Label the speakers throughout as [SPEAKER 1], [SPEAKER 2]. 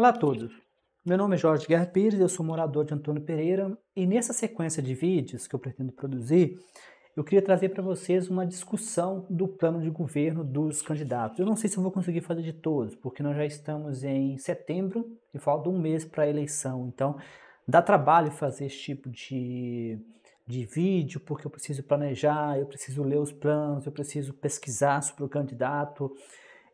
[SPEAKER 1] Olá a todos. Meu nome é Jorge Guerra Pires, eu sou morador de Antônio Pereira e nessa sequência de vídeos que eu pretendo produzir, eu queria trazer para vocês uma discussão do plano de governo dos candidatos. Eu não sei se eu vou conseguir fazer de todos, porque nós já estamos em setembro e falta um mês para a eleição, então dá trabalho fazer esse tipo de, de vídeo, porque eu preciso planejar, eu preciso ler os planos, eu preciso pesquisar sobre o candidato,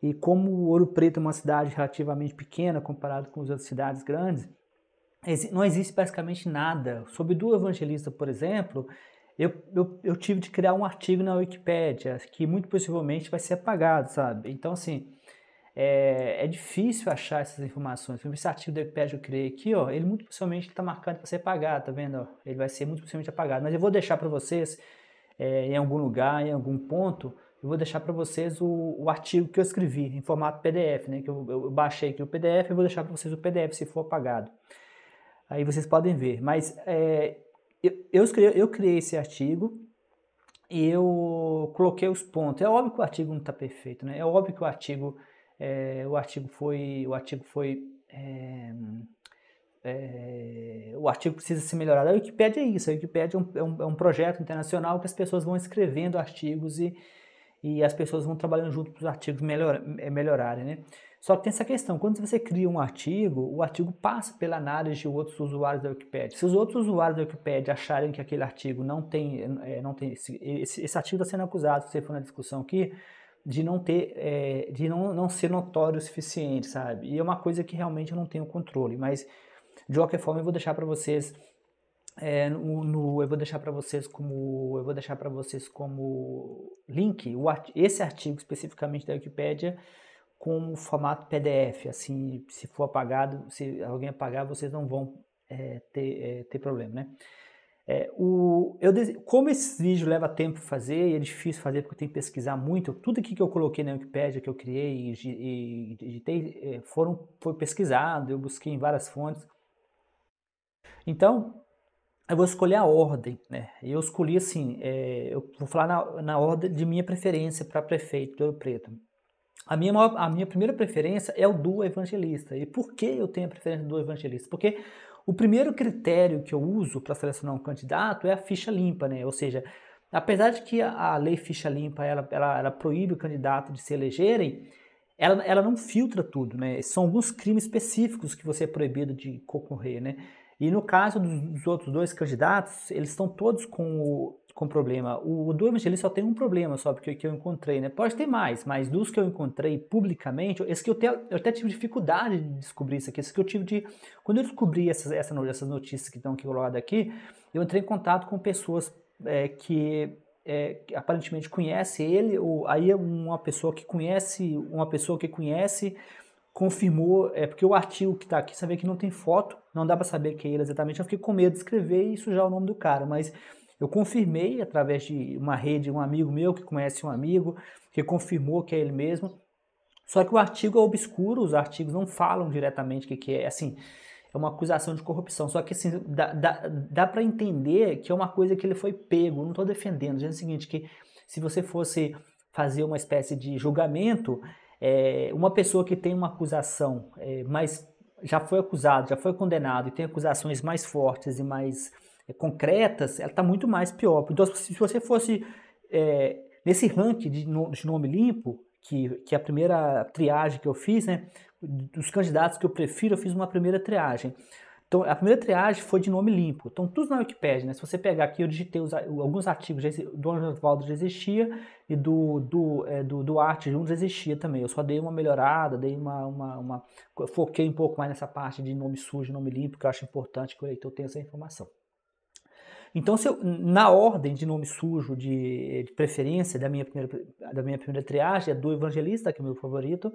[SPEAKER 1] e como Ouro Preto é uma cidade relativamente pequena comparado com as outras cidades grandes, não existe basicamente nada. Sobre do evangelista, por exemplo, eu, eu, eu, tive de criar um artigo na Wikipédia, que muito possivelmente vai ser apagado, sabe? Então, assim, é, é difícil achar essas informações. Esse artigo da Wikipédia que eu criei aqui, ó, ele muito possivelmente está marcando para ser apagado, tá vendo? Ele vai ser muito possivelmente apagado. Mas eu vou deixar para vocês é, em algum lugar, em algum ponto, eu vou deixar para vocês o, o, artigo que eu escrevi em formato PDF, né? Que eu, eu baixei aqui o PDF, eu vou deixar para vocês o PDF se for apagado. Aí vocês podem ver. Mas é, eu, eu, escrevi, eu criei esse artigo e eu coloquei os pontos. É óbvio que o artigo não está perfeito, né? É óbvio que o artigo, é, o artigo foi, o artigo foi é, é, o artigo precisa ser melhorado. A Wikipedia é isso, a Wikipedia é um, é um, é um projeto internacional que as pessoas vão escrevendo artigos e, e as pessoas vão trabalhando junto para os artigos melhor, eh, melhorarem, né? Só que tem essa questão, quando você cria um artigo, o artigo passa pela análise de outros usuários da Wikipedia. Se os outros usuários da Wikipedia acharem que aquele artigo não tem, é, não tem esse, esse artigo está sendo acusado, você for na discussão aqui, de não ter, é, de não, não ser notório o suficiente, sabe? E é uma coisa que realmente eu não tenho controle, mas de qualquer forma eu vou deixar para vocês é, no, no, eu vou deixar para vocês como eu vou deixar para vocês como link o, esse artigo especificamente da Wikipedia com o formato PDF assim se for apagado se alguém apagar vocês não vão é, ter, é, ter problema né é, o, eu como esse vídeo leva tempo fazer e é difícil fazer porque eu tenho que pesquisar muito tudo aqui que eu coloquei na Wikipedia que eu criei e, e digitei é, foram foi pesquisado eu busquei em várias fontes então eu vou escolher a ordem, né? Eu escolhi assim, é, eu vou falar na, na, ordem de minha preferência para prefeito de Ouro Preto. A minha, maior, a minha primeira preferência é o do evangelista. E por que eu tenho a preferência do evangelista? Porque o primeiro critério que eu uso para selecionar um candidato é a ficha limpa, né? Ou seja, apesar de que a lei ficha limpa ela, ela, ela proíbe o candidato de se elegerem, ela, ela não filtra tudo, né? São alguns crimes específicos que você é proibido de concorrer, né? E no caso dos outros dois candidatos, eles estão todos com o, com problema. O, o do evangelista só tem um problema só, porque que eu encontrei, né? Pode ter mais, mas dos que eu encontrei publicamente, esse que eu, te, eu até tive dificuldade de descobrir isso aqui, esse que eu tive de... Quando eu descobri essas, essas notícias que estão aqui colocadas aqui, eu entrei em contato com pessoas é, que é, aparentemente conhece ele, ou aí é uma pessoa que conhece, uma pessoa que conhece confirmou, é porque o artigo que está aqui, você vê que não tem foto, não dá para saber quem é ele exatamente, eu fiquei com medo de escrever e sujar o nome do cara, mas eu confirmei através de uma rede, um amigo meu que conhece um amigo, que confirmou que é ele mesmo. Só que o artigo é obscuro, os artigos não falam diretamente o que, que é, assim, é uma acusação de corrupção. Só que assim, dá, dá, dá para entender que é uma coisa que ele foi pego, não estou defendendo, dizendo o seguinte, que se você fosse fazer uma espécie de julgamento, é, uma pessoa que tem uma acusação é, mais já foi acusado, já foi condenado e tem acusações mais fortes e mais é, concretas, ela está muito mais pior. Então, se você fosse é, nesse ranking de, no, de, nome limpo, que, que é a primeira triagem que eu fiz, né, dos candidatos que eu prefiro, eu fiz uma primeira triagem. Então, a primeira triagem foi de nome limpo. Então, tudo na Wikipedia, né? Se você pegar aqui, eu digitei os, alguns artigos do Oswaldo já existia e do, do, é, do Duarte juntos já existia também. Eu só dei uma melhorada, dei uma, uma, uma, Foquei um pouco mais nessa parte de nome sujo, nome limpo, que eu acho importante que o leitor tenha essa informação. Então, eu, na ordem de nome sujo, de, de, preferência da minha, primeira, da minha primeira triagem, é do Evangelista, que é o meu favorito,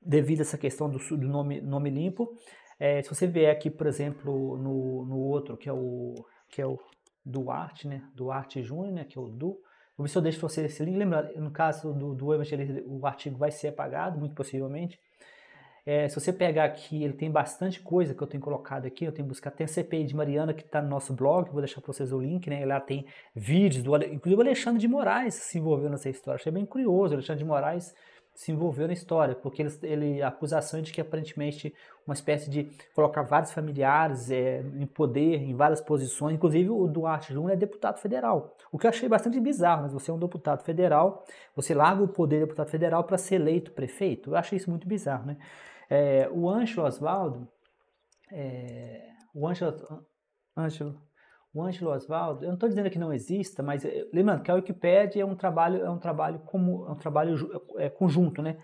[SPEAKER 1] devido a essa questão do, do nome, nome limpo. É, se você vier aqui, por exemplo, no, no outro, que é o que é o Duarte, né? Duarte Júnior, né? que é o Du. Eu só deixo você se Lembra? no caso do, do evangelista, o artigo vai ser apagado, muito possivelmente. É, se você pegar aqui, ele tem bastante coisa que eu tenho colocado aqui, eu tenho buscado, tem a CPI de Mariana que está no nosso blog, vou deixar para vocês o link, né? Lá tem vídeos, do, inclusive o Alexandre de Moraes se envolveu nessa história, achei bem curioso, o Alexandre de Moraes se envolveu na história, porque ele, ele a acusação é de que aparentemente uma espécie de colocar vários familiares é, em poder, em várias posições, inclusive o Duarte Júnior é deputado federal, o que eu achei bastante bizarro, mas você é um deputado federal, você larga o poder de deputado federal para ser eleito prefeito, eu achei isso muito bizarro, né? É, o Ancho Oswaldo, é, o Ancho, Ancho o Ângelo Oswaldo, eu não estou dizendo que não exista, mas eh, lembrando que a Wikipédia é um trabalho, é um trabalho como é um trabalho é, é, conjunto, né?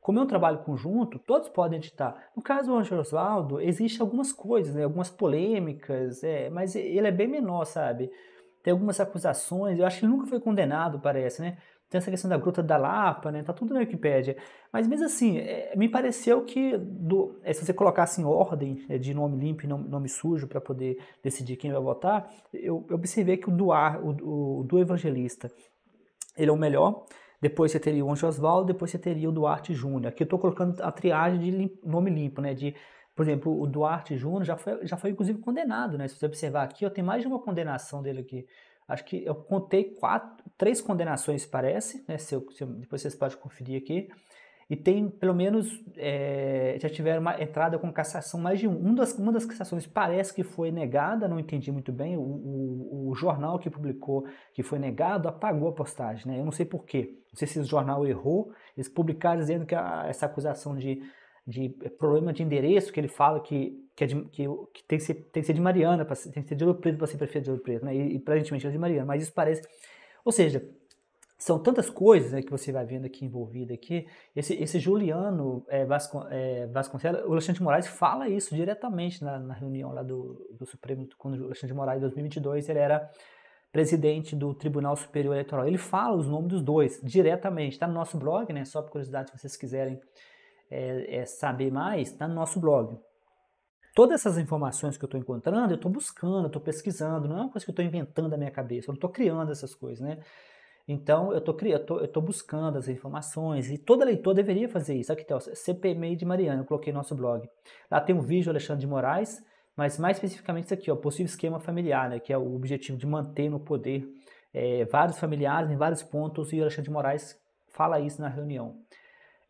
[SPEAKER 1] Como é um trabalho conjunto, todos podem editar. No caso do Ângelo Oswaldo, existem algumas coisas, né? algumas polêmicas, é, mas ele é bem menor, sabe? Tem algumas acusações, eu acho que ele nunca foi condenado, parece, né? Tem essa questão da Gruta da Lapa, né? Tá tudo na Wikipédia. Mas mesmo assim, é, me pareceu que do, é, se você colocasse em ordem é, de nome limpo e nome, nome sujo para poder decidir quem vai votar, eu, eu observei que o do, ar, o, o do Evangelista, ele é o melhor. Depois você teria o Anjo Oswaldo, depois você teria o Duarte Júnior. Aqui eu estou colocando a triagem de limpo, nome limpo, né? De, por exemplo, o Duarte Júnior já foi, já foi inclusive condenado, né? Se você observar aqui, tem mais de uma condenação dele aqui acho que eu contei quatro, três condenações, parece, né? Se, eu, se eu, depois vocês podem conferir aqui. E tem, pelo menos, é, já tiveram uma entrada com cassação, mais de um. Uma das, uma das cassações parece que foi negada, não entendi muito bem. O, o, o jornal que publicou que foi negado apagou a postagem, né? Eu não sei porquê. Não sei se o jornal errou. Eles publicaram dizendo que a, essa acusação de, de eh, problema de endereço, que ele fala que que, é de, que, que, tem, que ser, tem que ser de Mariana, pra, tem que ser de Ouro Preto para ser prefeito de Ouro Preto, né? E, e aparentemente é de Mariana, mas isso parece... Ou seja, são tantas coisas né, que você vai vendo aqui envolvida aqui. Esse, esse Juliano é, é, Vasconcelos, o Alexandre de Moraes fala isso diretamente na, na reunião lá do, do Supremo, quando o Alexandre de Moraes, em 2022, ele era presidente do Tribunal Superior Eleitoral. Ele fala os nomes dos dois diretamente. Está no nosso blog, né? Só por curiosidade, se vocês quiserem é, é, saber mais, está no nosso blog todas essas informações que eu estou encontrando, eu estou buscando, estou pesquisando, não é uma coisa que eu estou inventando na minha cabeça, eu não estou criando essas coisas, né? Então, eu estou eu tô buscando as informações e todo leitor deveria fazer isso. Aqui tem tá, o CPMI de Mariana, eu coloquei no nosso blog. Lá tem um vídeo do Alexandre de Moraes, mas mais especificamente isso aqui, o possível esquema familiar, né, que é o objetivo de manter no poder é, vários familiares em vários pontos e o Alexandre de Moraes fala isso na reunião.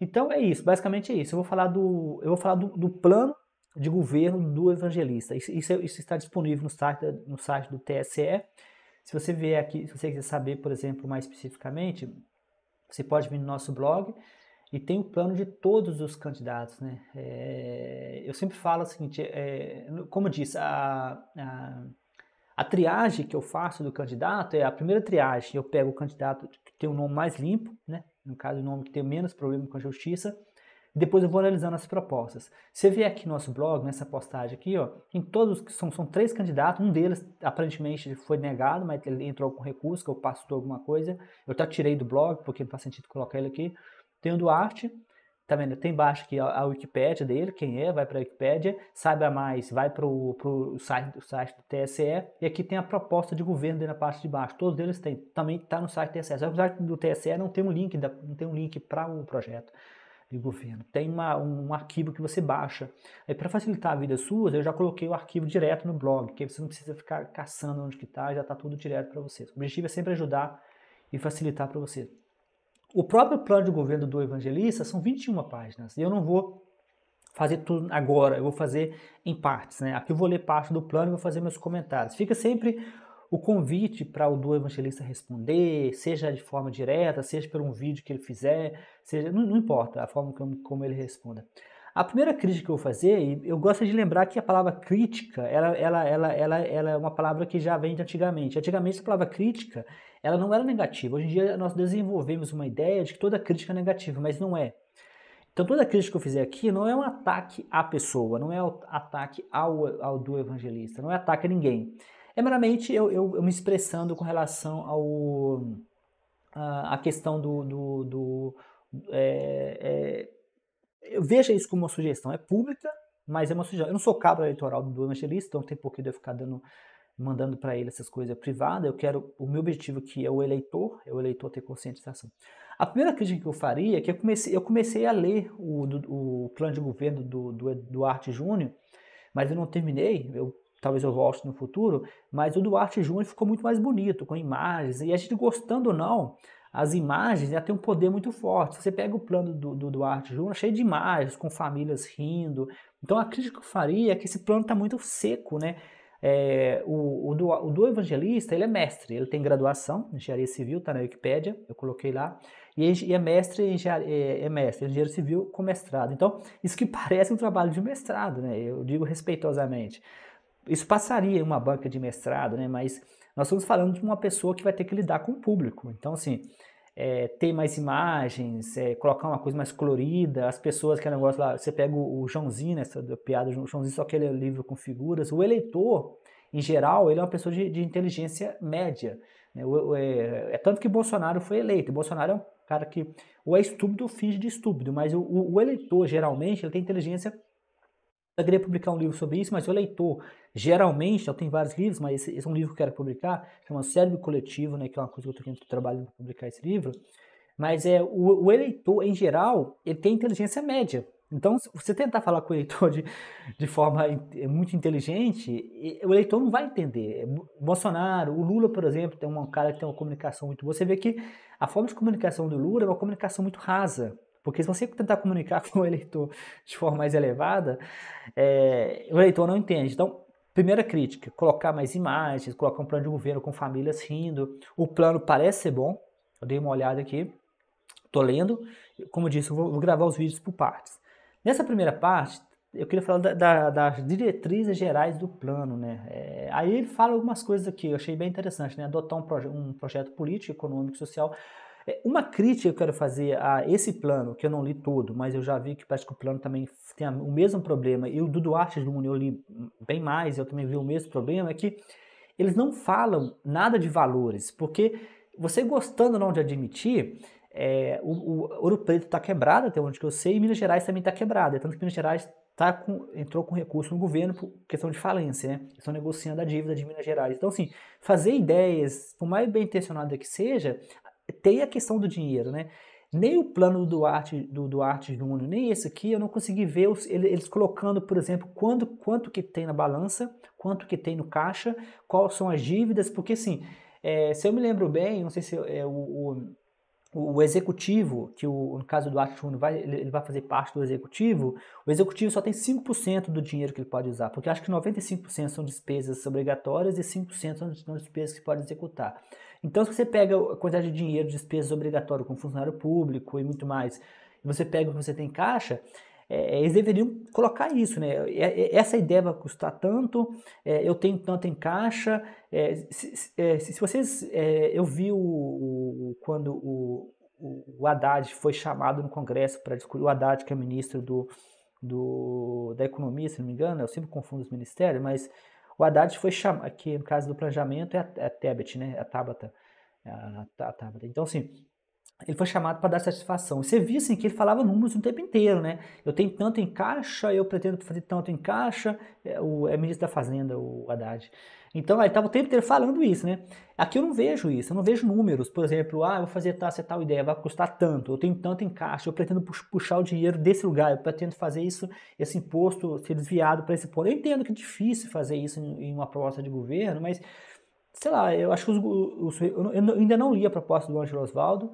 [SPEAKER 1] Então, é isso, basicamente é isso. Eu vou falar do, eu vou falar do, do plano de governo do evangelista. Isso, isso, isso está disponível no site, no site do TSE. Se você vier aqui, se você quiser saber, por exemplo, mais especificamente, você pode vir no nosso blog e tem o plano de todos os candidatos, né? É, eu sempre falo o seguinte, é, como eu disse, a, a, a, triagem que eu faço do candidato é a primeira triagem, eu pego o candidato que tem o nome mais limpo, né? No caso, o nome que tem menos problema com a justiça. Depois eu vou analisando as propostas. Você vê aqui no nosso blog, nessa postagem aqui, ó, em todos que são, são três candidatos, um deles aparentemente foi negado, mas ele entrou com recurso, que eu pastor alguma coisa. Eu até tirei do blog, porque não faz sentido colocar ele aqui. Tem o Duarte, tá vendo? Tem embaixo aqui a, a Wikipédia dele, quem é, vai para a Wikipédia, saiba mais, vai para o site, o site do TSE, e aqui tem a proposta de governo na parte de baixo. Todos eles têm, também está no site do TSE. o site do TSE não tem um link, não tem um link para o um projeto de governo. Tem uma, um arquivo que você baixa. Aí para facilitar a vida sua, eu já coloquei o arquivo direto no blog, que você não precisa ficar caçando onde que está, já está tudo direto para vocês. O objetivo é sempre ajudar e facilitar para você O próprio plano de governo do evangelista são 21 páginas, e eu não vou fazer tudo agora, eu vou fazer em partes, né? Aqui eu vou ler parte do plano e vou fazer meus comentários. Fica sempre o convite para o do evangelista responder, seja de forma direta, seja por um vídeo que ele fizer, seja não, não importa a forma como, como, ele responda. A primeira crítica que eu vou fazer, eu gosto de lembrar que a palavra crítica, ela, ela, ela, ela, ela é uma palavra que já vem de antigamente. Antigamente a palavra crítica, ela não era negativa. Hoje em dia nós desenvolvemos uma ideia de que toda crítica é negativa, mas não é. Então toda crítica que eu fizer aqui não é um ataque à pessoa, não é um ataque ao, ao do evangelista, não é ataque a ninguém. É meramente eu, eu, eu me expressando com relação ao a, a questão do, do, do é, é, eu vejo isso como uma sugestão. É pública, mas é uma sugestão. Eu não sou cabra eleitoral do evangelista, então tem porquê de eu ficar dando mandando para ele essas coisas privadas, eu quero o meu objetivo que é o eleitor, é o eleitor ter conscientização. A primeira crítica que eu faria é que eu comecei, eu comecei a ler o, do, o plano de governo do, do Eduardo Júnior, mas eu não terminei, eu talvez eu volte no futuro, mas o Duarte Júnior ficou muito mais bonito, com imagens, e a gente gostando ou não, as imagens já né, tem um poder muito forte. Você pega o plano do, do Duarte Júnior, cheio de imagens, com famílias rindo. Então a crítica que eu faria é que esse plano está muito seco, né? É, o, o, do, o, do, evangelista, ele é mestre, ele tem graduação em engenharia civil, está na Wikipédia, eu coloquei lá, e, e é mestre em é, é mestre, engenharia civil com mestrado. Então, isso que parece um trabalho de mestrado, né? Eu digo respeitosamente. Isso passaria em uma banca de mestrado, né? Mas nós estamos falando de uma pessoa que vai ter que lidar com o público. Então, assim, é, ter mais imagens, é, colocar uma coisa mais colorida, as pessoas que é negócio lá, você pega o, o Joãozinho, né, essa piada do Joãozinho, só que ele é livro com figuras. O eleitor, em geral, ele é uma pessoa de, de inteligência média. Né? O, o, é, é, tanto que Bolsonaro foi eleito. Bolsonaro é um cara que ou é estúpido ou finge de estúpido, mas o, o eleitor, geralmente, ele tem inteligência eu queria publicar um livro sobre isso, mas o leitor, geralmente, eu tenho vários livros, mas esse, esse é um livro que eu quero publicar, chama Cérebro Coletivo, né, que é uma coisa que eu estou querendo trabalhando para publicar esse livro, mas é o, o, eleitor, em geral, ele tem inteligência média. Então, se você tentar falar com o eleitor de, de forma é, muito inteligente, o eleitor não vai entender. É, o Bolsonaro, o Lula, por exemplo, tem um cara que tem uma comunicação muito boa. Você vê que a forma de comunicação do Lula é uma comunicação muito rasa. Porque se você tentar comunicar com o eleitor de forma mais elevada, é, o eleitor não entende. Então, primeira crítica, colocar mais imagens, colocar um plano de governo com famílias rindo. O plano parece ser bom, eu dei uma olhada aqui, estou lendo. Como eu disse, eu vou, vou gravar os vídeos por partes. Nessa primeira parte, eu queria falar da, da, das diretrizes gerais do plano, né? É, aí ele fala algumas coisas aqui, eu achei bem interessante, né? Adotar um, proje um projeto político, econômico, social é, uma crítica que eu quero fazer a esse plano, que eu não li todo, mas eu já vi que parece que o plano também tem o mesmo problema, e o do Duarte de eu li bem mais, eu também vi o mesmo problema, é que eles não falam nada de valores, porque você gostando ou não de admitir, é, o, o, Ouro Preto está quebrado, até onde que eu sei, e Minas Gerais também está quebrada, é tanto que Minas Gerais tá com, entrou com recurso no governo por questão de falência, né? Estão negociando a dívida de Minas Gerais. Então, assim, fazer ideias, por mais bem intencionada que seja, tem a questão do dinheiro, né? Nem o plano do Duarte, do Duarte Júnior, nem esse aqui, eu não consegui ver os, eles colocando, por exemplo, quando, quanto que tem na balança, quanto que tem no caixa, quais são as dívidas, porque assim, é, se eu me lembro bem, não sei se é, o, o o executivo, que o, no caso do Achuno, vai, ele, vai fazer parte do executivo, o executivo só tem 5% do dinheiro que ele pode usar, porque acho que 95% são despesas obrigatórias e 5% são despesas que pode executar. Então, se você pega a quantidade de dinheiro, despesas obrigatórias com funcionário público e muito mais, e você pega o que você tem em caixa, é, eles deveriam colocar isso, né? Essa ideia vai custar tanto, é, eu tenho tanto em caixa. É, se, se, é, se, vocês. É, eu vi o, o quando o, o, Haddad foi chamado no Congresso para discutir, o Haddad, que é ministro do, do, da Economia, se não me engano, né? eu sempre confundo os ministérios, mas o Haddad foi chamado, aqui no caso do planejamento é a, é a Tebet, né? É a Tabata. A, a, a Tabata. Então, assim ele foi chamado para dar satisfação. Você via assim, que ele falava números o tempo inteiro, né? Eu tenho tanto em caixa, eu pretendo fazer tanto em caixa. É, o, é ministro da Fazenda, o Haddad. Então, ele estava o tempo inteiro falando isso, né? Aqui eu não vejo isso, eu não vejo números. Por exemplo, ah, eu vou fazer tal, essa tal ideia, vai custar tanto, eu tenho tanto em caixa, eu pretendo puxar o dinheiro desse lugar, eu pretendo fazer isso, esse imposto ser desviado para esse ponto. Eu entendo que é difícil fazer isso em uma proposta de governo, mas sei lá, eu acho que os, os eu, ainda não li a proposta do Ângelo Oswaldo,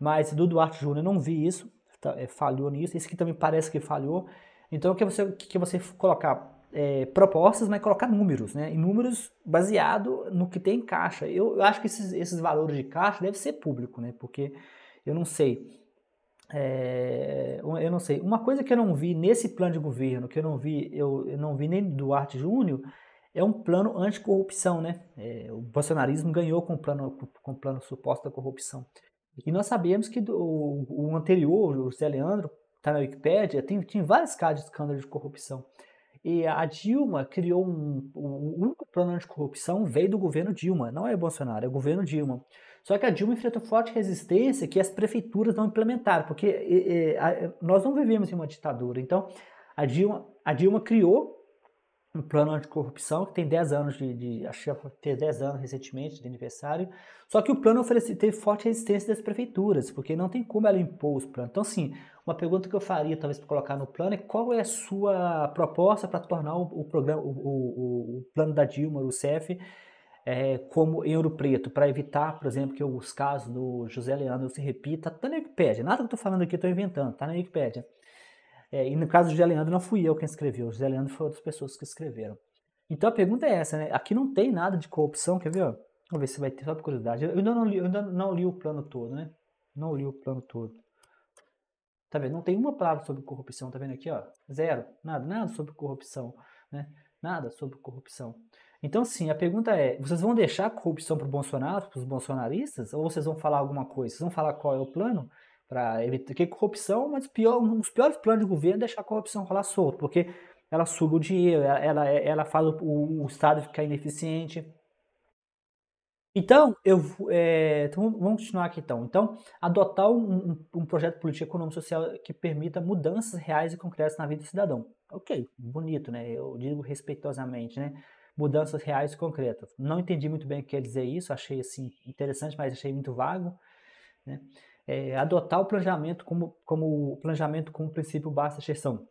[SPEAKER 1] mas do Duarte Júnior não vi isso, tá, é, falhou nisso. Esse aqui também parece que falhou. Então, que você, que você colocar é, propostas, mas colocar números, né? E números baseado no que tem em caixa. Eu, eu acho que esses, esses, valores de caixa devem ser público, né? Porque eu não sei. É, eu não sei. Uma coisa que eu não vi nesse plano de governo, que eu não vi, eu, eu não vi nem do Duarte Júnior, é um plano anticorrupção, né? É, o bolsonarismo ganhou com o plano, com o plano suposto da corrupção. E nós sabemos que do, o, anterior, o Zé Leandro, está na Wikipédia, tem, tinha vários casos de escândalo de corrupção. E a Dilma criou um, um, um plano de corrupção veio do governo Dilma, não é Bolsonaro, é o governo Dilma. Só que a Dilma enfrentou forte resistência que as prefeituras não implementaram, porque e, e, a, nós não vivemos em uma ditadura. Então, a Dilma, a Dilma criou um plano anticorrupção, que tem 10 anos de, de acho que fez 10 anos recentemente de aniversário, só que o plano oferece teve forte resistência das prefeituras, porque não tem como ela impor os planos. Então, assim, uma pergunta que eu faria, talvez, para colocar no plano é qual é a sua proposta para tornar o, o programa, o, o, o, plano da Dilma, Rousseff, é, como em Ouro Preto, para evitar, por exemplo, que os casos do José Leandro se repita, Está na Wikipédia, nada que eu estou falando aqui eu estou inventando, tá na Wikipédia. É, e no caso do José Leandro, não fui eu quem escreveu, o José Leandro foi outras pessoas que escreveram. Então a pergunta é essa, né? Aqui não tem nada de corrupção, quer ver? Vamos ver se vai ter, só por curiosidade. Eu ainda não li, eu ainda não li o plano todo, né? Não li o plano todo. Tá vendo? Não tem uma palavra sobre corrupção, tá vendo aqui, ó? Zero. Nada, nada sobre corrupção, né? Nada sobre corrupção. Então, sim, a pergunta é, vocês vão deixar a corrupção para o Bolsonaro, para os bolsonaristas? Ou vocês vão falar alguma coisa? Vocês vão falar qual é o plano? para evitar que corrupção, é mas pior, um dos piores planos de governo é deixar a corrupção rolar solto, porque ela suga o dinheiro, ela, ela, ela faz o, o Estado ficar ineficiente. Então, eu, é, então, vamos continuar aqui então. Então, adotar um, um, um projeto político, econômico social que permita mudanças reais e concretas na vida do cidadão. Ok, bonito, né? Eu digo respeitosamente, né? Mudanças reais e concretas. Não entendi muito bem o que quer dizer isso, achei assim interessante, mas achei muito vago. Né? é, adotar o planejamento como, como planejamento como princípio basta da gestão.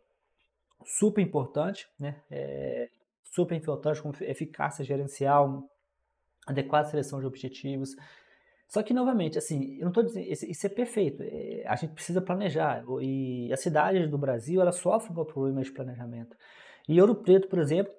[SPEAKER 1] Super importante, né? É, super importante com eficácia gerencial, adequada seleção de objetivos. Só que, novamente, assim, eu não estou dizendo, isso é perfeito, é, a gente precisa planejar, e as cidades do Brasil, ela sofrem com problemas de planejamento. E Ouro Preto, por exemplo,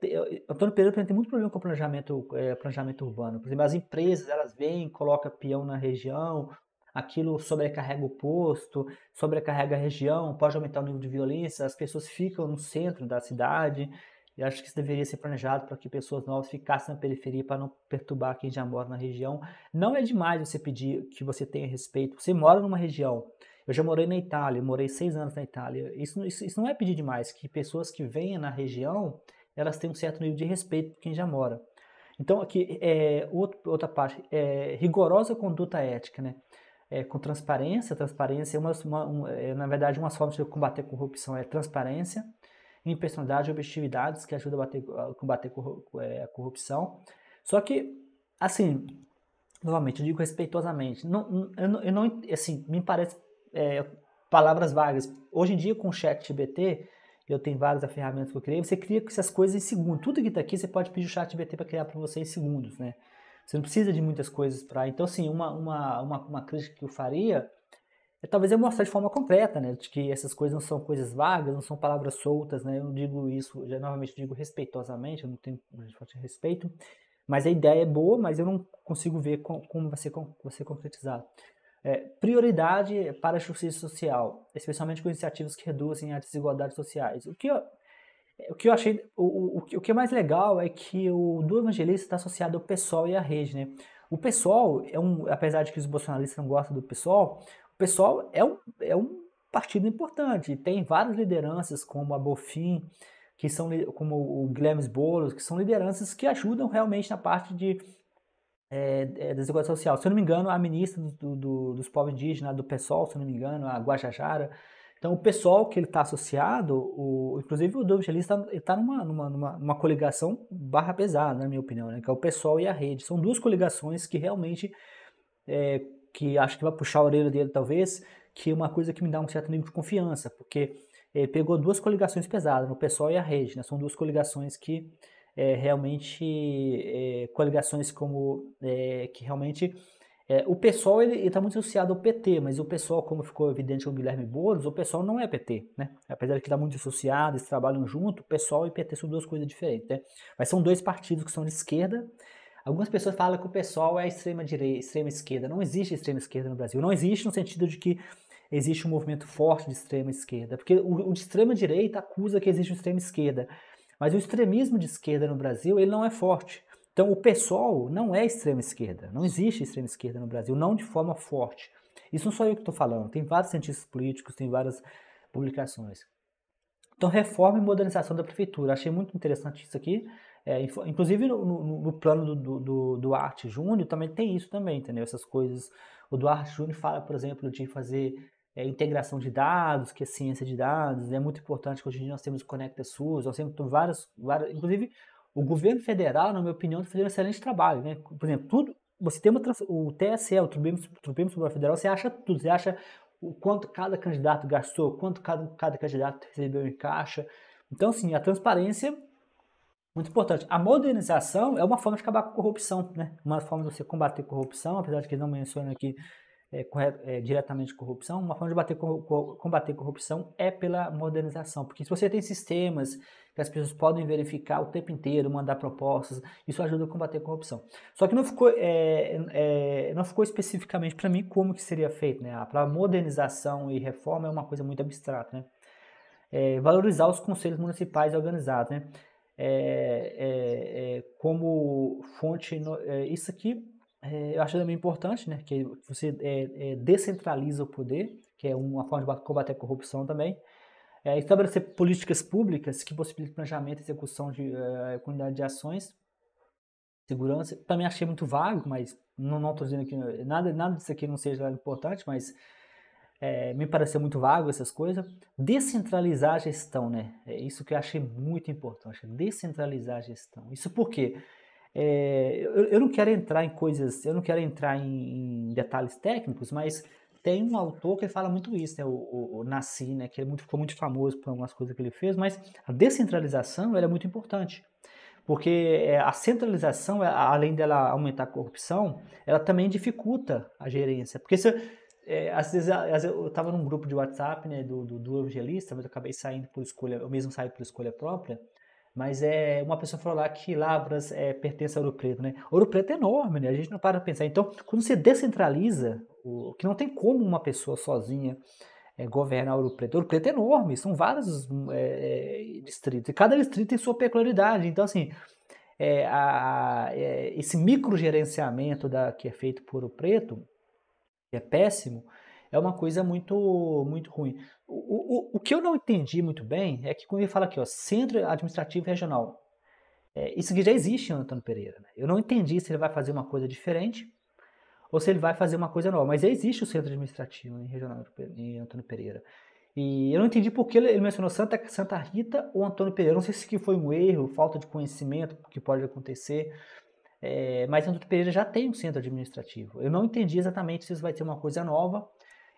[SPEAKER 1] Antônio Pereira tem muito problema com planejamento, é, planejamento urbano. Por exemplo, as empresas, elas vêm, colocam peão na região, aquilo sobrecarrega o posto, sobrecarrega a região, pode aumentar o nível de violência, as pessoas ficam no centro da cidade. E acho que isso deveria ser planejado para que pessoas novas ficassem na periferia para não perturbar quem já mora na região. Não é demais você pedir que você tenha respeito. Você mora numa região. Eu já morei na Itália, morei seis anos na Itália. Isso, isso, isso não é pedir demais que pessoas que venham na região elas têm um certo nível de respeito por quem já mora. Então, aqui, é, outra parte, é rigorosa conduta ética, né? é, com transparência. Transparência é, uma, uma um, é, na verdade, uma forma de combater corrupção é transparência, impersonalidade e objetividades que ajudam a, bater, a combater é, a corrupção. Só que, assim, novamente, eu digo respeitosamente, não, eu, não, eu não assim, me parece é, palavras vagas. Hoje em dia, com o chat GBT, eu tenho várias ferramentas que eu criei, você cria essas coisas em segundos. Tudo que está aqui, você pode pedir o chat GBT para criar para você em segundos, né? Você não precisa de muitas coisas para. Então, assim, uma, uma, uma, uma, crítica que eu faria é talvez eu mostrar de forma concreta, né? De que essas coisas não são coisas vagas, não são palavras soltas, né? Eu não digo isso, já novamente digo respeitosamente, eu não tenho forte respeito, mas a ideia é boa, mas eu não consigo ver com, como vai ser, com, vai ser concretizado. É, prioridade para a justiça social, especialmente com iniciativas que reduzem as desigualdades sociais. O que o que eu achei, o, o, o que é mais legal é que o do evangelista está associado ao PSOL e à rede, né? O PSOL, é um, apesar de que os bolsonaristas não gostam do PSOL, o PSOL é um, é um partido importante. Tem várias lideranças, como a Bofim, que são, como o Guilherme Boulos, que são lideranças que ajudam realmente na parte de é, é, desigualdade social. Se eu não me engano, a ministra do, do, dos povos indígenas, do PSOL, se eu não me engano, a Guajajara, então, o pessoal que ele está associado, o, inclusive o Dovich ali está tá, tá numa, numa, numa, coligação barra pesada, na minha opinião, né? que é o pessoal e a rede. São duas coligações que realmente, é, que acho que vai puxar a orelha dele talvez, que é uma coisa que me dá um certo nível de confiança, porque ele é, pegou duas coligações pesadas, no pessoal e a rede. Né? São duas coligações que é, realmente, é, coligações como, é, que realmente é, o pessoal ele está muito associado ao PT, mas o pessoal, como ficou evidente com o Guilherme Boulos, o pessoal não é PT, né? Apesar de que está muito associado, eles trabalham junto, o pessoal e PT são duas coisas diferentes, né? Mas são dois partidos que são de esquerda. Algumas pessoas falam que o pessoal é extrema direita, extrema esquerda. Não existe extrema esquerda no Brasil. Não existe no sentido de que existe um movimento forte de extrema esquerda, porque o, o de extrema direita acusa que existe uma extrema esquerda, mas o extremismo de esquerda no Brasil ele não é forte. Então, o PSOL não é extrema esquerda. Não existe extrema esquerda no Brasil, não de forma forte. Isso não sou eu que estou falando. Tem vários cientistas políticos, tem várias publicações. Então, reforma e modernização da prefeitura. Achei muito interessante isso aqui. É, inclusive no, no, no, plano do, do, Duarte Júnior também tem isso também, entendeu? Essas coisas. O Duarte Júnior fala, por exemplo, de fazer é, integração de dados, que é ciência de dados, é muito importante que hoje em dia nós temos o SUS, nós temos então, várias, várias inclusive o governo federal, na minha opinião, está fazendo um excelente trabalho. Né? Por exemplo, tudo, você tem uma, o TSE, o Tribunal Superior Federal, você acha tudo, você acha o quanto cada candidato gastou, quanto cada, cada candidato recebeu em caixa. Então, sim, a transparência muito importante. A modernização é uma forma de acabar com a corrupção, né? Uma forma de você combater corrupção, apesar de que não menciona aqui é, é, diretamente corrupção, uma forma de bater, combater corrupção é pela modernização, porque se você tem sistemas que as pessoas podem verificar o tempo inteiro, mandar propostas, isso ajuda a combater a corrupção. Só que não ficou, é, é, não ficou especificamente para mim como que seria feito, né? Ah, para modernização e reforma é uma coisa muito abstrata, né? É, valorizar os conselhos municipais organizados, né? É, é, é, como fonte, no, isso aqui eu acho também importante, né? Que você descentraliza o poder, que é uma forma de combater a corrupção também. É, estabelecer políticas públicas que possibilitem planejamento e execução de uh, de ações, segurança. Também achei muito vago, mas não estou dizendo que nada, nada disso aqui não seja importante, mas é, me pareceu muito vago essas coisas. Descentralizar a gestão, né? É isso que eu achei muito importante, é descentralizar a gestão. Isso por quê? É, eu, eu, não quero entrar em coisas, eu não quero entrar em, em detalhes técnicos, mas tem um autor que fala muito isso, né? o, o, o né? que ele é muito, ficou muito famoso por algumas coisas que ele fez, mas a descentralização é muito importante, porque é, a centralização, é, além dela aumentar a corrupção, ela também dificulta a gerência, porque se, é, às vezes, às vezes eu estava num grupo de WhatsApp né, do, do, do evangelista, mas eu acabei saindo por escolha, eu mesmo saí por escolha própria, mas é uma pessoa falou lá que Lavras é, pertence a Ouro Preto, né? Ouro Preto é enorme, né? A gente não para de pensar. Então, quando você descentraliza, o, que não tem como uma pessoa sozinha é, governar Ouro Preto. Ouro Preto é enorme, são vários é, é distritos e cada distrito tem sua peculiaridade. Então, assim, é, a, a, é, esse microgerenciamento da que é feito por Ouro Preto que é péssimo é uma coisa muito, muito ruim. O, o, o que eu não entendi muito bem é que quando ele fala aqui, ó, Centro Administrativo Regional, é, isso aqui já existe, em Antônio Pereira. Né? Eu não entendi se ele vai fazer uma coisa diferente ou se ele vai fazer uma coisa nova. Mas já existe o Centro Administrativo em Regional em Antônio Pereira. E eu não entendi por que ele mencionou Santa, Santa Rita ou Antônio Pereira. Não sei se foi um erro, falta de conhecimento que pode acontecer. É, mas Antônio Pereira já tem um centro administrativo. Eu não entendi exatamente se isso vai ser uma coisa nova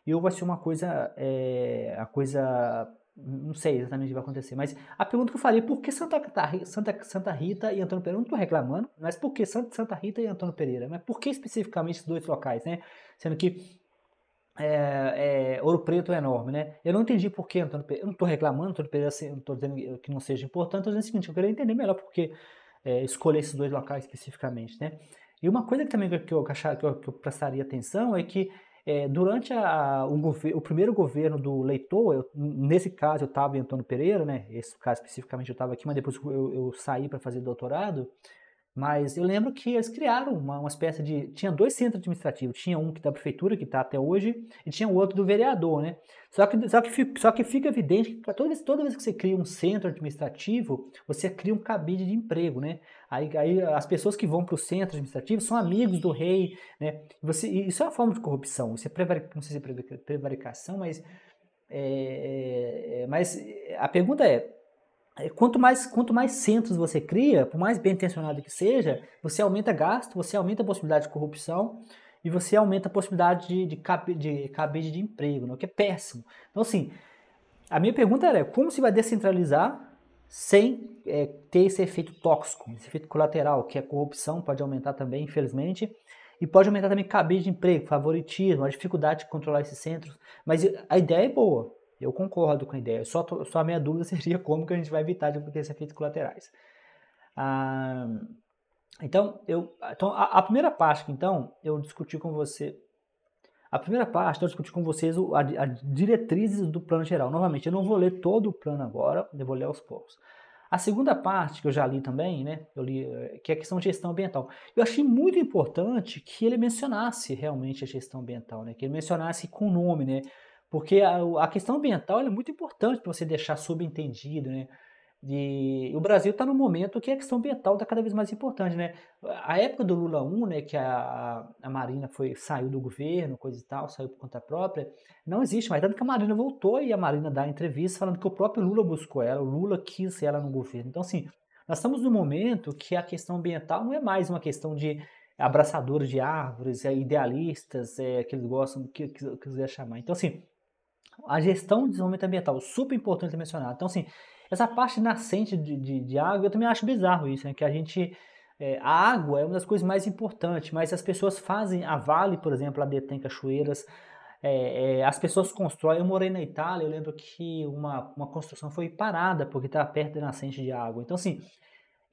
[SPEAKER 1] e ou vai ser uma coisa, é, a coisa, não sei exatamente o que vai acontecer, mas a pergunta que eu falei, por que Santa, Santa, Santa Rita e Antônio Pereira, eu não estou reclamando, mas por que Santa Rita e Antônio Pereira, mas por que especificamente esses dois locais, né? Sendo que é, é, Ouro Preto é enorme, né? Eu não entendi por que Antônio Pereira, eu não estou reclamando, Antônio Pereira, assim, não estou dizendo que não seja importante, estou dizendo o seguinte, eu queria entender melhor por que é, escolher esses dois locais especificamente, né? E uma coisa que também que eu, que eu, que eu prestaria atenção é que é, durante a, o, o, primeiro governo do Leitor, eu, nesse caso eu estava em Antônio Pereira, né? Esse caso especificamente eu estava aqui, mas depois eu, eu saí para fazer doutorado. Mas eu lembro que eles criaram uma, uma espécie de. Tinha dois centros administrativos. Tinha um que da prefeitura, que está até hoje, e tinha o outro do vereador, né? Só que, só que, só que fica evidente que toda vez, toda vez que você cria um centro administrativo, você cria um cabide de emprego, né? Aí, aí as pessoas que vão para o centro administrativo são amigos do rei, né? Você, isso é uma forma de corrupção. Isso é prevaricação, não sei se é prevaricação, mas. É, é, é, mas a pergunta é: é, quanto mais, quanto mais centros você cria, por mais bem intencionado que seja, você aumenta gasto, você aumenta a possibilidade de corrupção e você aumenta a possibilidade de, de, cabe, de cabide de emprego, né? o que é péssimo. Então, assim, a minha pergunta era como se vai descentralizar sem é, ter esse efeito tóxico, esse efeito colateral, que a corrupção pode aumentar também, infelizmente, e pode aumentar também cabide de emprego, favoritismo, a dificuldade de controlar esses centros. Mas a ideia é boa, eu concordo com a ideia, só, só a minha dúvida seria como que a gente vai evitar de acontecer efeitos colaterais. Ah, então, eu, então a, a, primeira parte, então, eu discuti com você. A primeira parte, então, eu discuti com vocês as diretrizes do plano geral. Novamente, eu não vou ler todo o plano agora, eu vou ler aos poucos. A segunda parte, que eu já li também, né, eu li, eh, que é a questão de gestão ambiental. Eu achei muito importante que ele mencionasse realmente a gestão ambiental, né, que ele mencionasse com o nome, né, porque a, a questão ambiental é muito importante para você deixar subentendido, né? E o Brasil está no momento que a questão ambiental está cada vez mais importante, né? A época do Lula 1, né, que a, a Marina foi, saiu do governo, coisa e tal, saiu por conta própria, não existe mais. Tanto que a Marina voltou e a Marina dá entrevista falando que o próprio Lula buscou ela, o Lula quis ela no governo. Então, assim, nós estamos num momento que a questão ambiental não é mais uma questão de abraçadores de árvores, é, idealistas, é, que eles gostam, que, que, que quiser chamar. Então, assim, a gestão de desenvolvimento ambiental, super importante mencionar Então, assim, essa parte nascente de, de, de, água, eu também acho bizarro isso, né? Que a gente. É, a água é uma das coisas mais importantes, mas as pessoas fazem. A Vale, por exemplo, a detém cachoeiras. É, é, as pessoas constroem. Eu morei na Itália, eu lembro que uma, uma construção foi parada porque estava perto da nascente de água. Então, assim,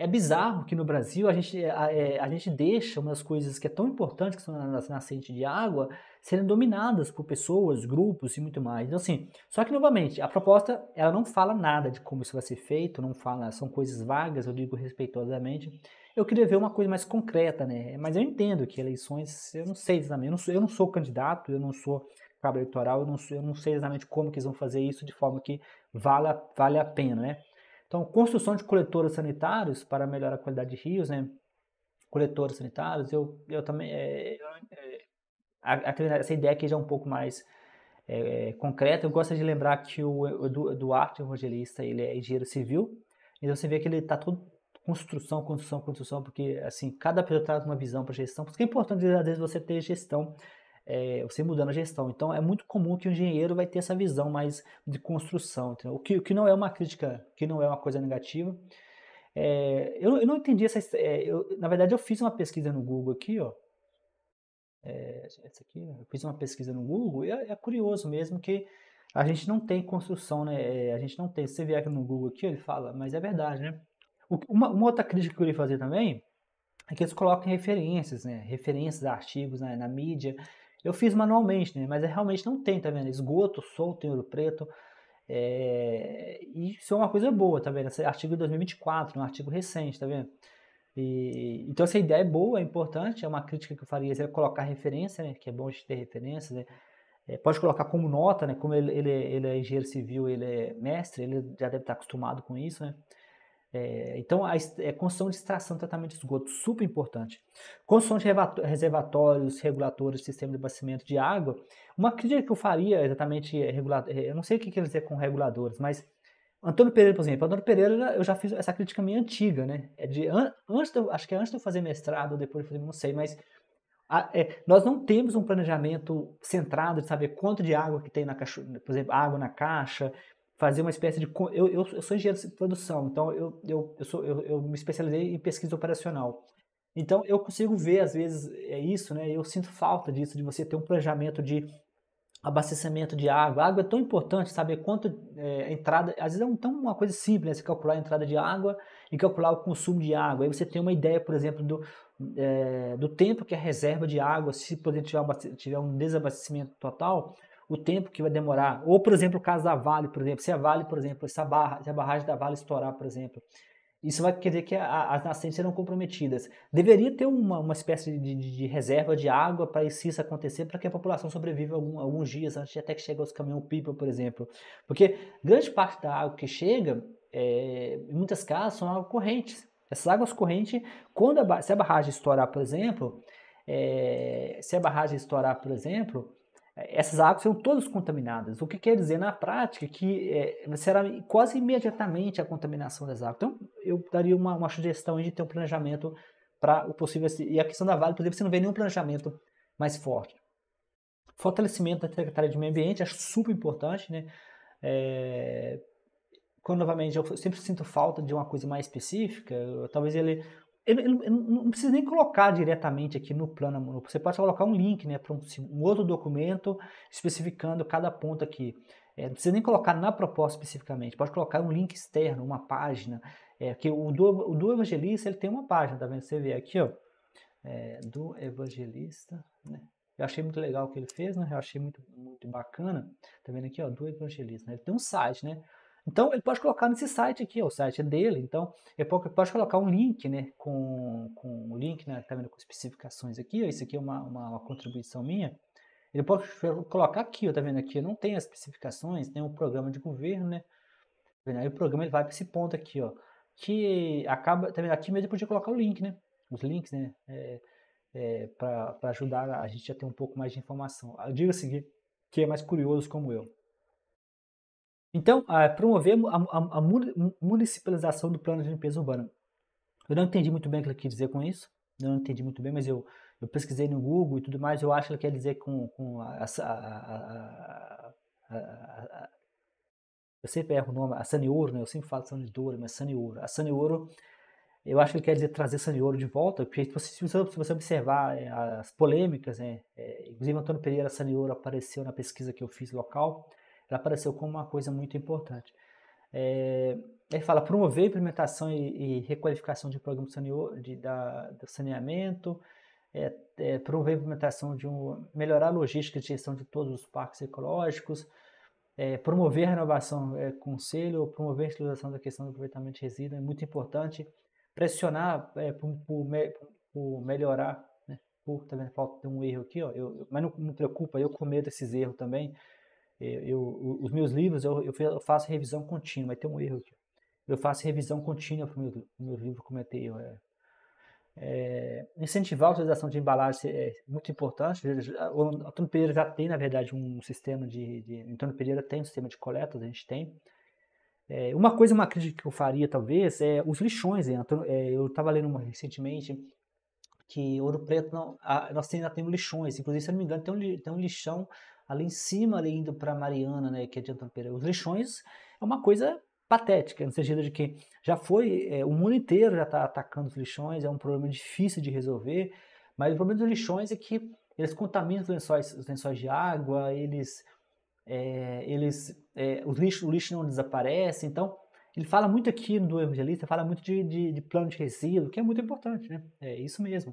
[SPEAKER 1] é bizarro que no Brasil a gente, a, é, a, gente deixa umas coisas que é tão importante que são nas nascentes de água serem dominadas por pessoas, grupos e muito mais. Então assim, só que novamente, a proposta ela não fala nada de como isso vai ser feito, não fala, são coisas vagas, eu digo respeitosamente. Eu queria ver uma coisa mais concreta, né? Mas eu entendo que eleições, eu não sei exatamente, eu não sou, eu não sou candidato, eu não sou cabo eleitoral, eu não, eu não sei exatamente como que eles vão fazer isso de forma que vale, vale a pena, né? Então, construção de coletores sanitários para melhorar a qualidade de rios, né? Coletores sanitários, eu, eu também. É, é, essa ideia aqui já é um pouco mais é, concreta. Eu gosto de lembrar que o, Eduardo Evangelista ele é engenheiro civil, então você vê que ele está todo construção, construção, construção, porque assim cada pessoa traz uma visão para gestão. Porque é importante às vezes você ter gestão é, você mudando a gestão. Então é muito comum que o engenheiro vai ter essa visão mais de construção, entendeu? o que, o que não é uma crítica, que não é uma coisa negativa. É, eu, eu, não entendi essa. É, eu, na verdade, eu fiz uma pesquisa no Google aqui, ó. essa aqui, eu fiz uma pesquisa no Google e é, é curioso mesmo que a gente não tem construção, né? a gente não tem. Se você vier aqui no Google aqui, ele fala, mas é verdade, né? O, uma, uma outra crítica que eu ia fazer também é que eles colocam referências, né? Referências a artigos na mídia. Eu fiz manualmente, né? mas é realmente não tem, tá vendo? Esgoto solto em ouro preto. É... E isso é uma coisa boa, tá vendo? Esse artigo de 2024, um artigo recente, tá vendo? E... Então essa ideia é boa, é importante, é uma crítica que eu faria, é colocar referência, né? Que é bom a gente ter referências, né? É, pode colocar como nota, né? Como ele, ele, ele é engenheiro civil, ele é mestre, ele já deve estar acostumado com isso, né? É, então, a é, construção de extração, tratamento de esgoto, super importante. Construção de reservatórios, reguladores, sistema de abastecimento de água. Uma crítica que eu faria exatamente, é, regular, é, eu não sei o que quer dizer com reguladores, mas Antônio Pereira, por exemplo. Antônio Pereira, eu já fiz essa crítica meio antiga, né? É de, an, antes acho que é antes de eu fazer mestrado, ou depois de fazer, não sei, mas a, é, nós não temos um planejamento centrado de saber quanto de água que tem na caixa, por exemplo, água na caixa, fazer uma espécie de. Eu, eu, eu sou engenheiro de produção, então eu, eu, eu, sou, eu, eu me especializei em pesquisa operacional. Então eu consigo ver, às vezes, é isso, né? Eu sinto falta disso, de você ter um planejamento de abastecimento de água. A água é tão importante, saber quanto é, entrada. Às vezes é tão uma coisa simples, né? Você calcular a entrada de água e calcular o consumo de água. Aí você tem uma ideia, por exemplo, do, é, do tempo que a reserva de água, se por exemplo tiver tiver um desabastecimento total, o tempo que vai demorar. Ou, por exemplo, o caso da Vale, por exemplo, se a Vale, por exemplo, se a, barra, se a barragem da Vale estourar, por exemplo, isso vai querer que a, as nascentes serão comprometidas. Deveria ter uma, uma espécie de, de, de reserva de água para isso, acontecer, para que a população sobreviva algum, alguns dias antes até que chegue aos caminhão-pipa, por exemplo. Porque grande parte da água que chega, é, em muitas casas, são águas correntes. Essas águas correntes, quando a, se a barragem estourar, por exemplo, é, se a barragem estourar, por exemplo, essas águas são todas contaminadas, o que quer dizer na prática que é, será quase imediatamente a contaminação das águas. Então, eu daria uma, uma sugestão de ter um planejamento para o possível. E a questão da Vale, por exemplo, você não vê nenhum planejamento mais forte. Fortalecimento da Secretaria de Meio Ambiente, acho super importante, né? É, quando novamente eu sempre sinto falta de uma coisa mais específica, talvez ele ele, ele, não precisa nem colocar diretamente aqui no plano, você pode colocar um link né, para um, um, outro documento especificando cada ponto aqui. É, não precisa nem colocar na proposta especificamente, pode colocar um link externo, uma página, é, que o do, o do evangelista ele tem uma página, tá vendo? Você vê aqui, ó, é, do evangelista, né? Eu achei muito legal o que ele fez, né? Eu achei muito, muito bacana. Tá vendo aqui, ó, do evangelista. Né? Ele tem um site, né? Então ele pode colocar nesse site aqui, ó, o site é dele, então ele pode colocar um link, né, com, com o link, né, tá vendo, com especificações aqui, ó, isso aqui é uma, uma, uma contribuição minha, ele pode colocar aqui, ó, tá vendo aqui, não tem as especificações, tem um programa de governo, né, tá aí o programa ele vai para esse ponto aqui, ó, que acaba, tá vendo, aqui mesmo eu podia colocar o link, né, os links, né, é, é, para ajudar a gente a ter um pouco mais de informação. diga digo seguir assim, que é mais curioso como eu. Então, promover a, a, a, municipalização do plano de limpeza urbana. Eu não entendi muito bem o que ele quis dizer com isso, não entendi muito bem, mas eu, eu pesquisei no Google e tudo mais, eu acho que ele quer dizer com, com a, a eu sempre erro o nome, a Saniouro, né? Eu sempre falo Sanidouro, mas Saniouro. A Saniouro, eu acho que ele quer dizer trazer Saniouro de volta, porque tipo, se você, se você observar é, as polêmicas, né? É, inclusive Antônio Pereira Saniouro apareceu na pesquisa que eu fiz local, ela apareceu como uma coisa muito importante. É, ele fala promover implementação e, e requalificação de programas de, saneamento, é, é, promover a implementação de um, melhorar a logística de gestão de todos os parques ecológicos, é, promover a renovação é, conselho, promover a utilização da questão do aproveitamento de resíduos, é muito importante, pressionar é, por, por, me, por melhorar, né? por, tá vendo, falta um erro aqui, ó, eu, mas não me preocupa, eu com medo desses erros também, eh, eu, os meus livros, eu, eu, faço revisão contínua, tem um erro aqui. Eu faço revisão contínua para o meu, meu, livro, cometer erro. É, é, incentivar a utilização de embalagens é muito importante. O Antônio Pereira já tem, na verdade, um sistema de. de Antônio Pereira tem um sistema de coleta a gente tem. É, uma coisa, uma crítica que eu faria, talvez, é os lixões. Hein? É, eu estava lendo uma recentemente que Ouro Preto, não, a, nós ainda temos lixões. Inclusive, se eu não me engano, tem um, tem um lixão ali em cima, ali indo para Mariana, né, que adianta é perder os lixões, é uma coisa patética, no sentido de que já foi, é, o mundo inteiro já está atacando os lixões, é um problema difícil de resolver, mas o problema dos lixões é que eles contaminam os lençóis, os lençóis de água, eles, é, eles, é, o, lixo, o lixo não desaparece, então ele fala muito aqui no Evangelista, fala muito de, de, de plano de resíduo, que é muito importante, né? É isso mesmo.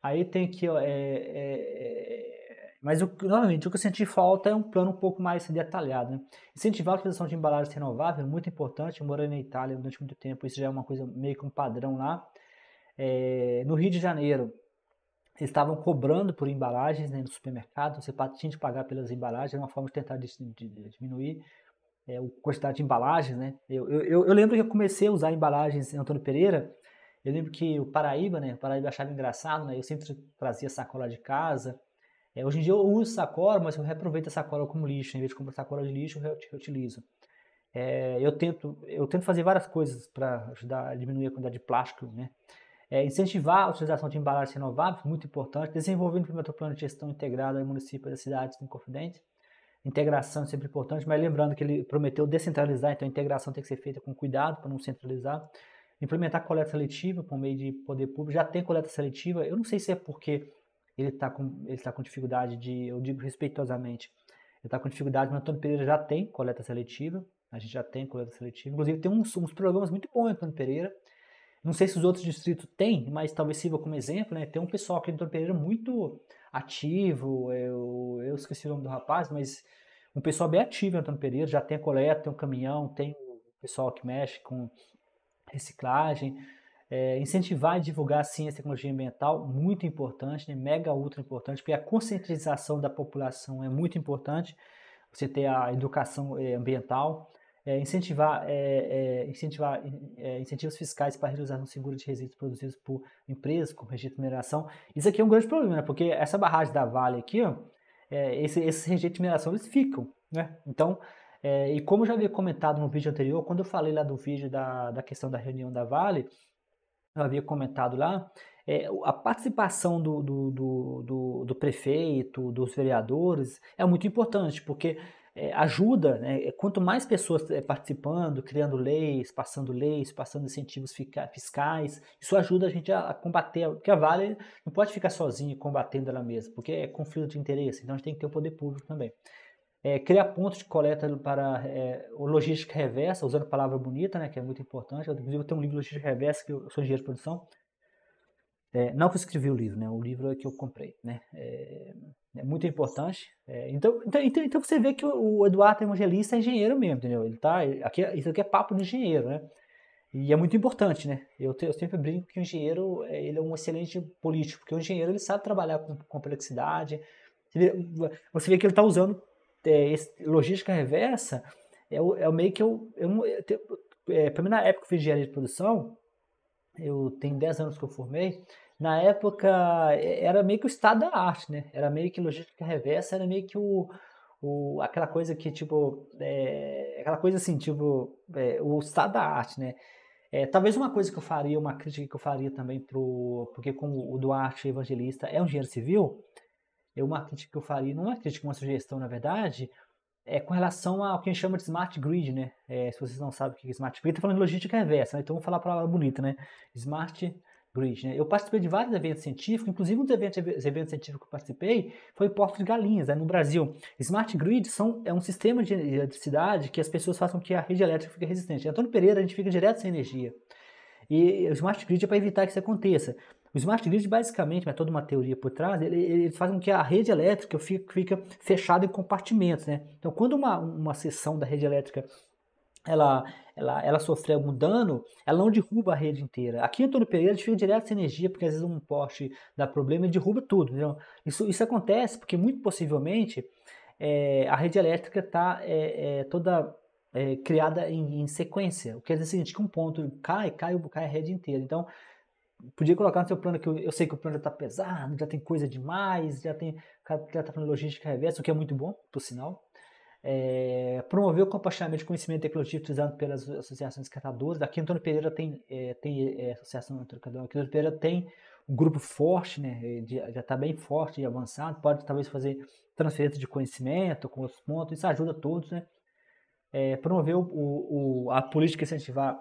[SPEAKER 1] Aí tem aqui, ó, é, é, é mas, o, novamente, o que eu senti falta é um plano um pouco mais detalhado. Né? Incentivar a utilização de embalagens renováveis é muito importante. Eu morei na Itália durante muito tempo, isso já é uma coisa meio que um padrão lá. É, no Rio de Janeiro, eles estavam cobrando por embalagens né, no supermercado, você tinha de pagar pelas embalagens, era uma forma de tentar de, de, de diminuir é, eh, a quantidade de embalagens. Né? Eu, eu, eu, lembro que eu comecei a usar embalagens em né, Antônio Pereira, eu lembro que o Paraíba, né, o Paraíba achava engraçado, né, eu sempre trazia sacola de casa, é, hoje em dia eu uso sacola, mas eu reaproveito a sacola como lixo. Em vez de comprar sacola de lixo, eu reutilizo. É, eu, tento, eu tento fazer várias coisas para ajudar a diminuir a quantidade de plástico, né? É, incentivar a utilização de embalagens renováveis, muito importante. Desenvolver um primeiro plano de gestão integrada em municípios e cidades em Confidente. Integração é sempre importante, mas lembrando que ele prometeu descentralizar, então a integração tem que ser feita com cuidado para não centralizar. Implementar coleta seletiva por meio de poder público. Já tem coleta seletiva, eu não sei se é porque ele está com, ele tá com dificuldade de, eu digo respeitosamente, ele está com dificuldade, o Antônio Pereira já tem coleta seletiva, a gente já tem coleta seletiva, inclusive tem uns, uns programas muito bons Antônio Pereira, não sei se os outros distritos têm, mas talvez sirva como exemplo, né? Tem um pessoal aqui em Antônio Pereira muito ativo, eu, eu esqueci o nome do rapaz, mas um pessoal bem ativo em Antônio Pereira, já tem a coleta, tem um caminhão, tem o pessoal que mexe com reciclagem, é, incentivar e divulgar a ciência e tecnologia ambiental, muito importante, né? mega ultra importante, porque a conscientização da população é muito importante, você ter a educação é, ambiental, é, incentivar, é, é incentivar é, incentivos fiscais para a realização segura de resíduos produzidos por empresas como rejeito de mineração. Isso aqui é um grande problema, né? porque essa barragem da Vale aqui, ó, esse, esses rejeitos de mineração, eles ficam. Né? Então, é, e como eu já havia comentado no vídeo anterior, quando eu falei lá do vídeo da, da questão da reunião da Vale, eu havia comentado lá, é, a participação do, do, do, do, prefeito, dos vereadores, é muito importante, porque é, ajuda, né? É, quanto mais pessoas é, participando, criando leis, passando leis, passando incentivos fiscais, isso ajuda a gente a, a combater, porque a Vale não pode ficar sozinha combatendo ela mesma, porque é conflito de interesse, então a gente tem que ter o poder público também. É, criar pontos de coleta para é, logística reversa, usando a palavra bonita, né, que é muito importante. Eu, inclusive, eu tenho um livro de logística reversa, que eu sou engenheiro de produção. É, não que eu escrevi o livro, né, o livro é que eu comprei. Né, é, é muito importante. É, então, então, então, então, você vê que o, o Eduardo Evangelista é engenheiro mesmo, entendeu? Ele tá, aqui, isso aqui é papo de engenheiro, né? E é muito importante, né? Eu, te, eu sempre brinco que o engenheiro é, ele é um excelente político, porque o engenheiro ele sabe trabalhar com complexidade. Você vê, você vê que ele está usando é, logística reversa é, o, é o meio que eu. eu, eu é, para mim, na época que eu fiz engenharia de produção, eu tenho 10 anos que eu formei, na época é, era meio que o estado da arte, né? Era meio que logística reversa, era meio que o, o aquela coisa que, tipo, é, aquela coisa assim, tipo, é, o estado da arte, né? É, talvez uma coisa que eu faria, uma crítica que eu faria também pro, porque como o Duarte Evangelista é um engenheiro civil, uma crítica que eu faria, não é crítica, é uma sugestão, na verdade, é com relação ao que a gente chama de smart grid, né? É, se vocês não sabem o que é smart grid, tá falando de logística reversa, né? então vou falar a palavra bonita, né? Smart grid, né? Eu participei de vários eventos científicos, inclusive um dos eventos, eventos científicos que eu participei foi Porto de Galinhas, né, no Brasil. Smart grid são, é um sistema de eletricidade que as pessoas façam que a rede elétrica fique resistente. Antônio Pereira, a gente fica direto sem energia. E o smart grid é para evitar que isso aconteça. O smart grid, basicamente, é toda uma teoria por trás, ele, ele faz com que a rede elétrica fique, fica fechada em compartimentos, né? Então, quando uma, uma seção da rede elétrica ela, ela, ela sofrer algum dano, ela não derruba a rede inteira. Aqui em Antônio Pereira fica direto sem energia, porque às vezes um poste dá problema e derruba tudo. Então, Isso, isso acontece porque muito possivelmente é, a rede elétrica está é, é, toda é, criada em, em, sequência. O que quer dizer é o seguinte, que um ponto cai, cai, cai a rede inteira. Então, podia colocar no seu plano que eu, eu sei que o plano está pesado, já tem coisa demais, já tem já tá falando logística reversa, o que é muito bom, por sinal. É, promover o compartilhamento de conhecimento e tecnologia utilizado pelas associações catadoras. Aqui Antônio Pereira tem, é, tem é, associação Antônio Catador, aqui Antônio Pereira tem um grupo forte, né, é, de, já está bem forte e avançado, pode talvez fazer transferência de conhecimento com outros pontos, isso ajuda todos, né. É, promover o, o, a política incentivar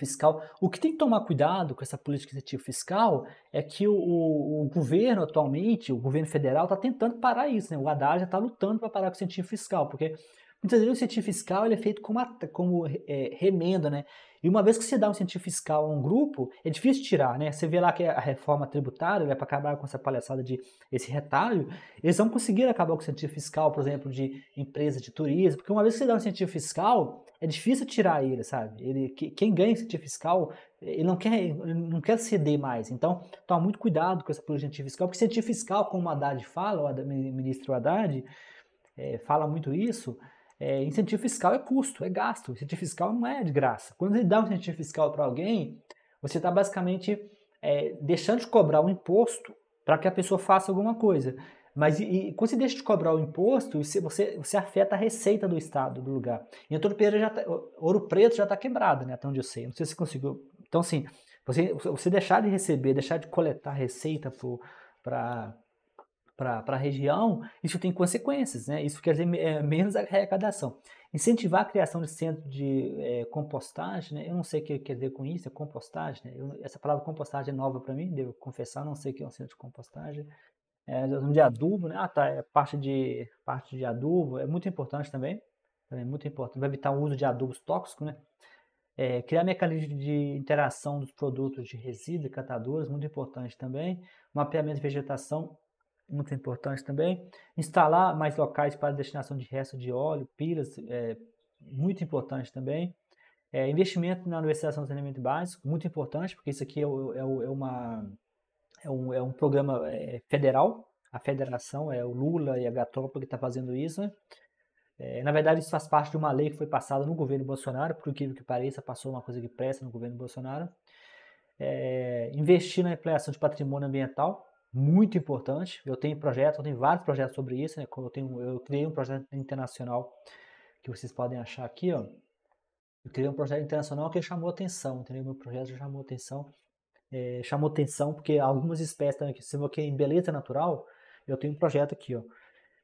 [SPEAKER 1] fiscal. O que tem que tomar cuidado com essa política de incentivo fiscal é que o, o, o governo atualmente, o governo federal, está tentando parar isso. Né? O Haddad já está lutando para parar com o incentivo fiscal, porque muitas vezes o incentivo fiscal ele é feito como, como é, remenda, né? E uma vez que você dá um incentivo fiscal a um grupo, é difícil tirar, né? Você vê lá que a reforma tributária é para acabar com essa palhaçada de esse retalho, eles vão conseguir acabar com o incentivo fiscal, por exemplo, de empresa de turismo, porque uma vez que você dá um incentivo fiscal, é difícil tirar ele, sabe? Ele, quem ganha incentivo fiscal, ele não quer, ele não quer ceder mais. Então, toma muito cuidado com essa política de incentivo fiscal, porque incentivo fiscal, como o Haddad fala, o, ministro Haddad é, fala muito isso, é, incentivo fiscal é custo, é gasto. Incentivo fiscal não é de graça. Quando você dá um incentivo fiscal para alguém, você está basicamente é, deixando de cobrar um imposto para que a pessoa faça alguma coisa. Mas e, e, quando você deixa de cobrar o imposto, você, você, afeta a receita do estado, do lugar. E Antônio já tá, Ouro Preto já está quebrado, né? Até onde eu sei. Não sei se conseguiu. Então, assim, você, você deixar de receber, deixar de coletar receita para para a região, isso tem consequências, né? Isso quer dizer é, menos arrecadação. Incentivar a criação de centro de é, compostagem, né? Eu não sei o que quer dizer com isso, é compostagem, né? Eu, essa palavra compostagem é nova para mim, devo confessar, não sei o que é um centro de compostagem. É, de adubo, né? Ah, tá, é parte de, parte de adubo, é muito importante também, é muito importante, vai evitar o uso de adubos tóxicos, né? É, criar mecanismos de interação dos produtos de resíduos e catadores, muito importante também. Mapeamento de vegetação, muito importante também. Instalar mais locais para destinação de resto de óleo, pilas, é, muito importante também. É, investimento na universidade de saneamento básico, muito importante, porque isso aqui é, é, é, uma, é, um, é um programa é, federal, a federação, é o Lula e a Gatropa que está fazendo isso, né? É, na verdade, isso faz parte de uma lei que foi passada no governo Bolsonaro, por incrível que pareça, passou uma coisa que no governo Bolsonaro. investir na ampliação de patrimônio ambiental, muito importante. Eu tenho projetos, eu tenho vários projetos sobre isso, né? Eu, tenho, eu criei um projeto internacional que vocês podem achar aqui, ó. Eu criei um projeto internacional que chamou atenção, entendeu? Meu projeto já chamou atenção, é, chamou atenção porque algumas espécies também aqui, se eu aqui em beleza natural, eu tenho um projeto aqui, ó.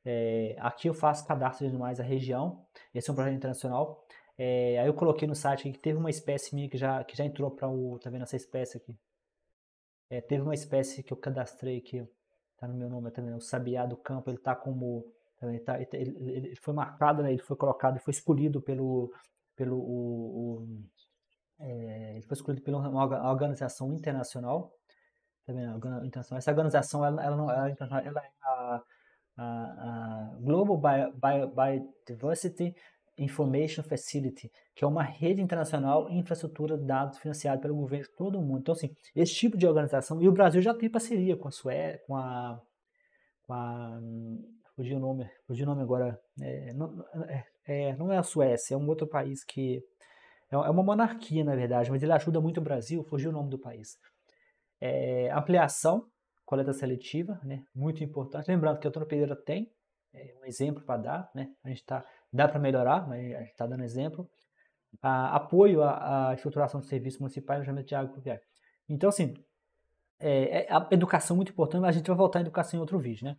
[SPEAKER 1] É, aqui eu faço cadastro de animais da região, esse é um projeto internacional. É, aí eu coloquei no site que teve uma espécie minha que já, que já entrou para o, tá vendo essa espécie aqui? É, teve uma espécie que eu cadastrei que tá no meu nome também, o sabiá do campo, ele tá como tá, ele, tá, ele, ele foi marcado, né, ele foi colocado, ele foi escolhido pelo pelo o, o, é, ele foi escolhido pela uma organização internacional, tá Essa organização ela ela, ela, é ela é a, a, a Global Biodiversity Information Facility, que é uma rede internacional de infraestrutura de dados financiada pelo governo de todo o mundo. Então, assim, esse tipo de organização, e o Brasil já tem parceria com a Suécia, com a. Com a fugiu o nome, fugiu o nome agora. É, não, é, é não é a Suécia, é um outro país que. É, é uma monarquia, na verdade, mas ele ajuda muito o Brasil, fugiu o nome do país. É, ampliação, coleta seletiva, né, muito importante. Lembrando que a Antônio Pereira tem, é um exemplo para dar, né, a gente está dá para melhorar, mas a gente está dando exemplo. A, apoio à, à, estruturação de serviços municipais no geramento de água pluvial. Então, assim, é, é a educação é muito importante, mas a gente vai voltar à educação em outro vídeo, né?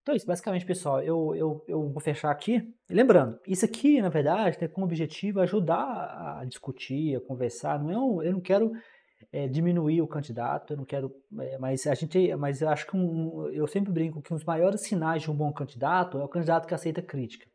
[SPEAKER 1] Então é isso, basicamente, pessoal, eu, eu, eu vou fechar aqui. lembrando, isso aqui, na verdade, tem como objetivo ajudar a discutir, a conversar. Não é um, eu não quero é, diminuir o candidato, eu não quero. É, mas a gente. Mas eu acho que um, eu sempre brinco que um dos maiores sinais de um bom candidato é o candidato que aceita crítica.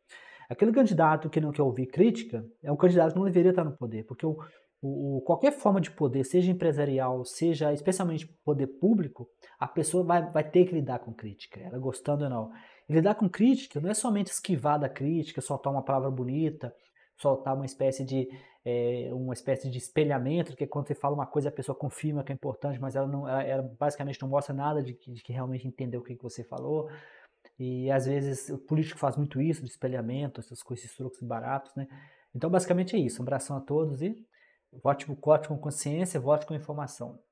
[SPEAKER 1] Aquele candidato que não quer ouvir crítica é um candidato que não deveria estar no poder, porque o, o, qualquer forma de poder, seja empresarial, seja especialmente poder público, a pessoa vai, vai ter que lidar com crítica, ela gostando ou não. E lidar com crítica não é somente esquivar da crítica, soltar uma palavra bonita, soltar uma espécie de é, uma espécie de espelhamento, que é quando você fala uma coisa a pessoa confirma que é importante, mas ela não, ela, ela basicamente não mostra nada de que, de que realmente entendeu o que, que você falou. E às vezes o político faz muito isso, de espelhamento, essas coisas, esses trocos baratos, né? Então basicamente é isso. Um abração a todos e vote com consciência, vote com informação.